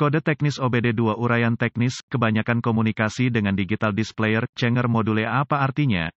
Kode teknis OBD2 uraian teknis, kebanyakan komunikasi dengan digital displayer, Cenger module apa artinya?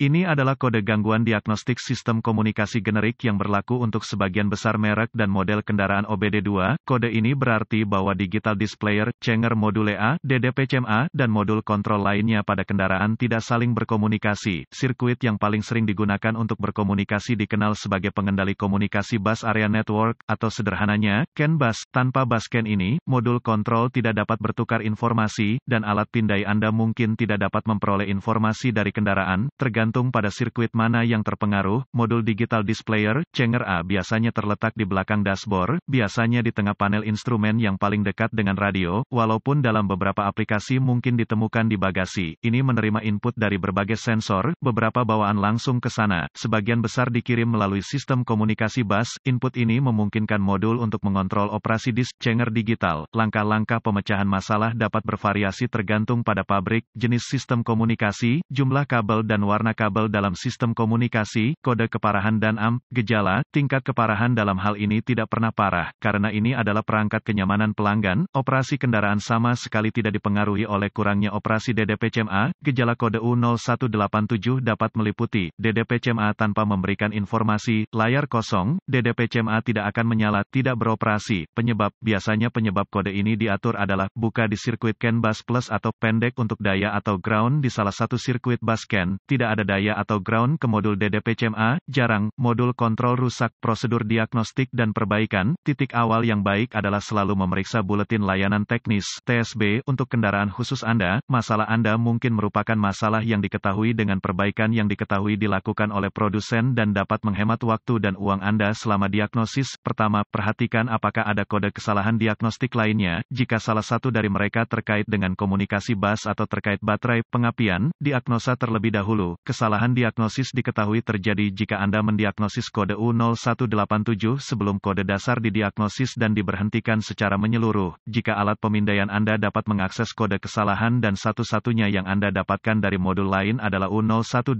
Ini adalah kode gangguan diagnostik sistem komunikasi generik yang berlaku untuk sebagian besar merek dan model kendaraan OBD2. Kode ini berarti bahwa digital displayer, changer module A, DDPCMA, dan modul kontrol lainnya pada kendaraan tidak saling berkomunikasi. Sirkuit yang paling sering digunakan untuk berkomunikasi dikenal sebagai pengendali komunikasi bus area network, atau sederhananya, CAN bus. Tanpa bus CAN ini, modul kontrol tidak dapat bertukar informasi, dan alat pindai Anda mungkin tidak dapat memperoleh informasi dari kendaraan, tergantung tergantung pada sirkuit mana yang terpengaruh, modul digital displayer, Chang'er A biasanya terletak di belakang dashboard, biasanya di tengah panel instrumen yang paling dekat dengan radio, walaupun dalam beberapa aplikasi mungkin ditemukan di bagasi, ini menerima input dari berbagai sensor, beberapa bawaan langsung ke sana, sebagian besar dikirim melalui sistem komunikasi bus, input ini memungkinkan modul untuk mengontrol operasi disk, Chang'er digital, langkah-langkah pemecahan masalah dapat bervariasi tergantung pada pabrik, jenis sistem komunikasi, jumlah kabel dan warna kabel dalam sistem komunikasi, kode keparahan dan AM, gejala, tingkat keparahan dalam hal ini tidak pernah parah, karena ini adalah perangkat kenyamanan pelanggan, operasi kendaraan sama sekali tidak dipengaruhi oleh kurangnya operasi DDPCMA, gejala kode U0187 dapat meliputi, DDPCMA tanpa memberikan informasi, layar kosong, DDPCMA tidak akan menyala, tidak beroperasi, penyebab, biasanya penyebab kode ini diatur adalah, buka di sirkuit CAN bus plus atau pendek untuk daya atau ground di salah satu sirkuit bus CAN, tidak ada Daya atau ground ke modul DDPCMA, jarang, modul kontrol rusak, prosedur diagnostik dan perbaikan. Titik awal yang baik adalah selalu memeriksa buletin layanan teknis TSB untuk kendaraan khusus Anda. Masalah Anda mungkin merupakan masalah yang diketahui dengan perbaikan yang diketahui dilakukan oleh produsen dan dapat menghemat waktu dan uang Anda selama diagnosis. Pertama, perhatikan apakah ada kode kesalahan diagnostik lainnya. Jika salah satu dari mereka terkait dengan komunikasi bus atau terkait baterai, pengapian, diagnosa terlebih dahulu. Kesalahan diagnosis diketahui terjadi jika Anda mendiagnosis kode U0187 sebelum kode dasar didiagnosis dan diberhentikan secara menyeluruh. Jika alat pemindaian Anda dapat mengakses kode kesalahan dan satu-satunya yang Anda dapatkan dari modul lain adalah U0187,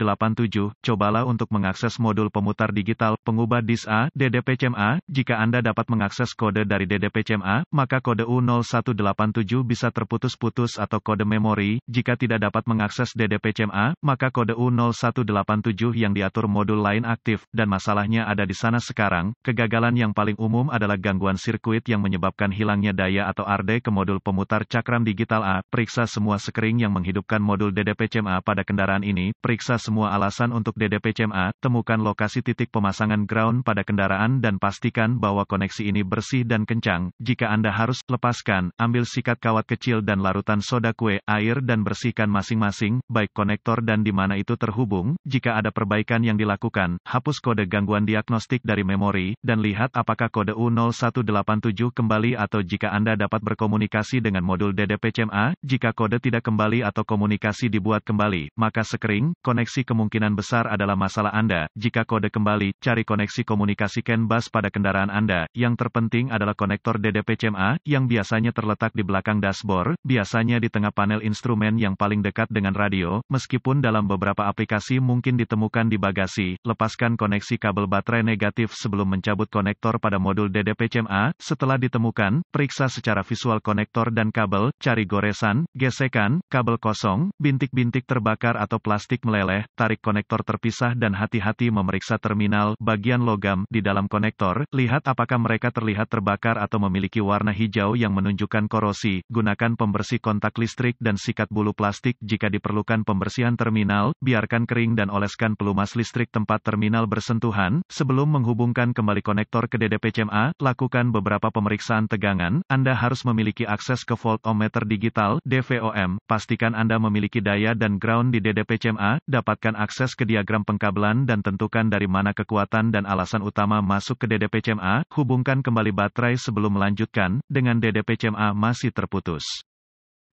cobalah untuk mengakses modul pemutar digital pengubah DIS A, DDPCMA. Jika Anda dapat mengakses kode dari DDPCMA, maka kode U0187 bisa terputus-putus atau kode memori. Jika tidak dapat mengakses DDPCMA, maka kode U 0187 yang diatur modul lain aktif, dan masalahnya ada di sana sekarang, kegagalan yang paling umum adalah gangguan sirkuit yang menyebabkan hilangnya daya atau ARDE ke modul pemutar cakram digital A, periksa semua sekering yang menghidupkan modul DDPCMA pada kendaraan ini, periksa semua alasan untuk DDPCMA, temukan lokasi titik pemasangan ground pada kendaraan dan pastikan bahwa koneksi ini bersih dan kencang, jika Anda harus, lepaskan, ambil sikat kawat kecil dan larutan soda kue, air dan bersihkan masing-masing, baik konektor dan di mana itu ter terhubung, jika ada perbaikan yang dilakukan, hapus kode gangguan diagnostik dari memori, dan lihat apakah kode U0187 kembali atau jika Anda dapat berkomunikasi dengan modul DDPCMA, jika kode tidak kembali atau komunikasi dibuat kembali, maka sekering, koneksi kemungkinan besar adalah masalah Anda. Jika kode kembali, cari koneksi komunikasi CAN bus pada kendaraan Anda. Yang terpenting adalah konektor DDPCMA, yang biasanya terletak di belakang dashboard, biasanya di tengah panel instrumen yang paling dekat dengan radio, meskipun dalam beberapa aplikasi aplikasi mungkin ditemukan di bagasi, lepaskan koneksi kabel baterai negatif sebelum mencabut konektor pada modul DDPCMA. Setelah ditemukan, periksa secara visual konektor dan kabel, cari goresan, gesekan, kabel kosong, bintik-bintik terbakar atau plastik meleleh, tarik konektor terpisah dan hati-hati memeriksa terminal, bagian logam, di dalam konektor, lihat apakah mereka terlihat terbakar atau memiliki warna hijau yang menunjukkan korosi, gunakan pembersih kontak listrik dan sikat bulu plastik jika diperlukan pembersihan terminal, biarkan menggunakan kering dan oleskan pelumas listrik tempat terminal bersentuhan. Sebelum menghubungkan kembali konektor ke DDPCMA, lakukan beberapa pemeriksaan tegangan. Anda harus memiliki akses ke voltometer digital (DVOM). Pastikan Anda memiliki daya dan ground di DDPCMA. Dapatkan akses ke diagram pengkabelan dan tentukan dari mana kekuatan dan alasan utama masuk ke DDPCMA. Hubungkan kembali baterai sebelum melanjutkan dengan DDPCMA masih terputus.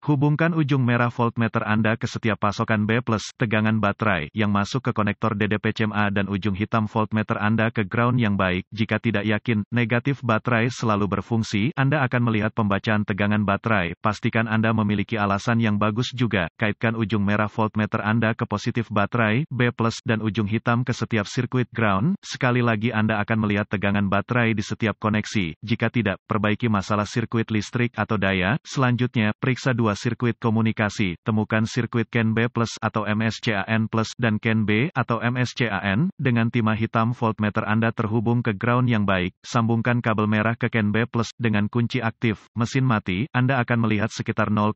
Hubungkan ujung merah voltmeter Anda ke setiap pasokan B+, tegangan baterai, yang masuk ke konektor DDPCMA dan ujung hitam voltmeter Anda ke ground yang baik. Jika tidak yakin, negatif baterai selalu berfungsi, Anda akan melihat pembacaan tegangan baterai. Pastikan Anda memiliki alasan yang bagus juga. Kaitkan ujung merah voltmeter Anda ke positif baterai, B+, dan ujung hitam ke setiap sirkuit ground. Sekali lagi Anda akan melihat tegangan baterai di setiap koneksi. Jika tidak, perbaiki masalah sirkuit listrik atau daya. Selanjutnya, periksa dua sebuah sirkuit komunikasi, temukan sirkuit Ken B atau MSCAN dan Ken B atau MSCAN, dengan timah hitam voltmeter Anda terhubung ke ground yang baik, sambungkan kabel merah ke Ken B dengan kunci aktif, mesin mati, Anda akan melihat sekitar 0,5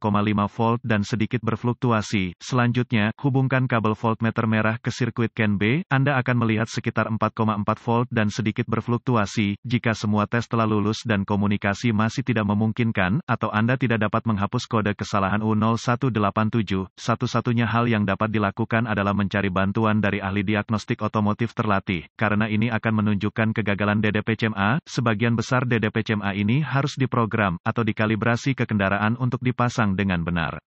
volt dan sedikit berfluktuasi. Selanjutnya, hubungkan kabel voltmeter merah ke sirkuit Ken B, Anda akan melihat sekitar 4,4 volt dan sedikit berfluktuasi. Jika semua tes telah lulus dan komunikasi masih tidak memungkinkan, atau Anda tidak dapat menghapus kode ke kesalahan U0187, satu-satunya hal yang dapat dilakukan adalah mencari bantuan dari ahli diagnostik otomotif terlatih, karena ini akan menunjukkan kegagalan DDPCMA, sebagian besar DDPCMA ini harus diprogram, atau dikalibrasi ke kendaraan untuk dipasang dengan benar.